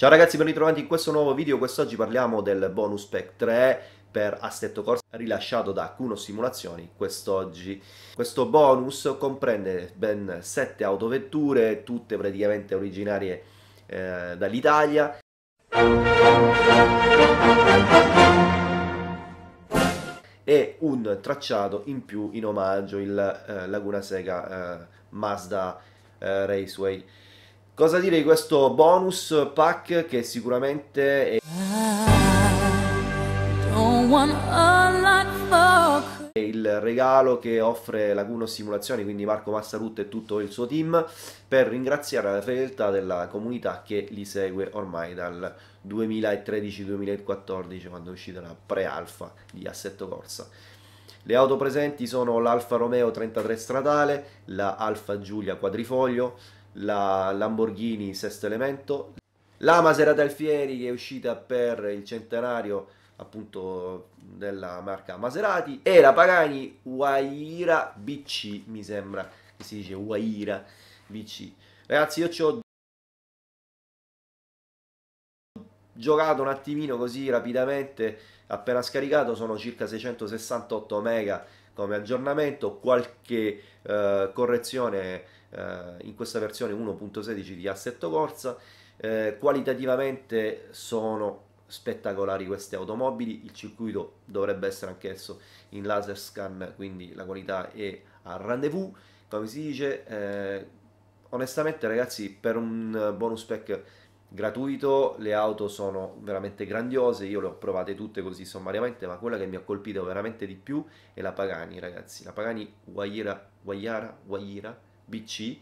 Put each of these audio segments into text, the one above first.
Ciao ragazzi, ben ritrovati in questo nuovo video. Quest'oggi parliamo del bonus pack 3 per Assetto Corsa rilasciato da Cuno Simulazioni quest'oggi. Questo bonus comprende ben 7 autovetture, tutte praticamente originarie eh, dall'Italia. E un tracciato in più in omaggio, il eh, Laguna Sega eh, Mazda eh, Raceway. Cosa dire di questo bonus pack che sicuramente è... è il regalo che offre Laguno Simulazioni, quindi Marco Massarut e tutto il suo team, per ringraziare la fedeltà della comunità che li segue ormai dal 2013-2014, quando è uscita la pre-alfa di Assetto Corsa. Le auto presenti sono l'Alfa Romeo 33 stradale, la Alfa Giulia quadrifoglio, la Lamborghini Sesto Elemento, la Maserati Alfieri che è uscita per il centenario appunto della marca Maserati e la Pagani Waira BC mi sembra che si dice Waira BC ragazzi io ci ho giocato un attimino così rapidamente appena scaricato sono circa 668 mega come aggiornamento, qualche eh, correzione eh, in questa versione 1.16 di Assetto Corsa. Eh, qualitativamente sono spettacolari queste automobili, il circuito dovrebbe essere anch'esso in laser scan, quindi la qualità è a rendezvous, come si dice. Eh, onestamente ragazzi, per un bonus pack gratuito, le auto sono veramente grandiose, io le ho provate tutte così sommariamente, ma quella che mi ha colpito veramente di più è la Pagani, ragazzi, la Pagani Guayara, Guayara, Guayara BC,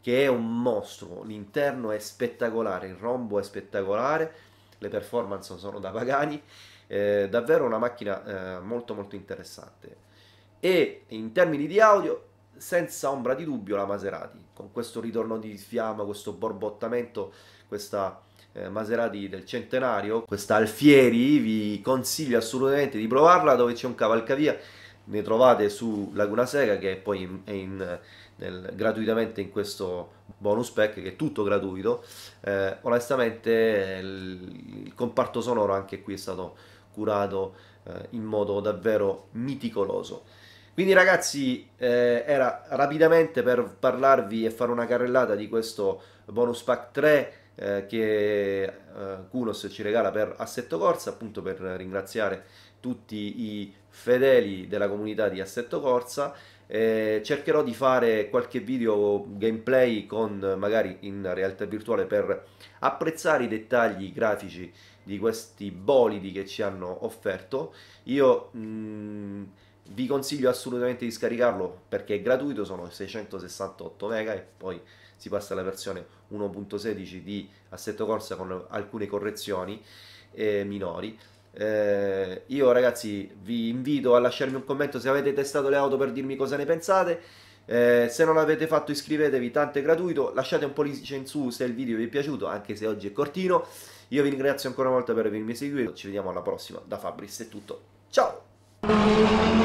che è un mostro, l'interno è spettacolare, il rombo è spettacolare, le performance sono da Pagani, eh, davvero una macchina eh, molto molto interessante. E in termini di audio senza ombra di dubbio la Maserati, con questo ritorno di fiamma, questo borbottamento, questa eh, Maserati del centenario, questa Alfieri, vi consiglio assolutamente di provarla dove c'è un cavalcavia, ne trovate su Laguna Seca che poi in, è in, nel, gratuitamente in questo bonus pack che è tutto gratuito, eh, onestamente il, il, comparto sonoro anche qui è stato curato eh, in modo davvero miticoloso. Quindi ragazzi, eh, era rapidamente per parlarvi e fare una carrellata di questo bonus pack 3 eh, che eh, Kunos ci regala per Assetto Corsa, appunto per ringraziare tutti i fedeli della comunità di Assetto Corsa. Eh, cercherò di fare qualche video gameplay con magari in realtà virtuale per apprezzare i dettagli grafici di questi bolidi che ci hanno offerto. Io mh, mm, vi consiglio assolutamente di scaricarlo perché è gratuito, sono 668 mega e poi si passa alla versione 1.16 di Assetto Corsa con alcune correzioni eh, minori. Eh, io ragazzi vi invito a lasciarmi un commento se avete testato le auto per dirmi cosa ne pensate. Eh, se non l'avete fatto iscrivetevi, tanto è gratuito, lasciate un pollice in su se il video vi è piaciuto, anche se oggi è cortino. Io vi ringrazio ancora una volta per avermi seguito, ci vediamo alla prossima, da Fabris è tutto, ciao!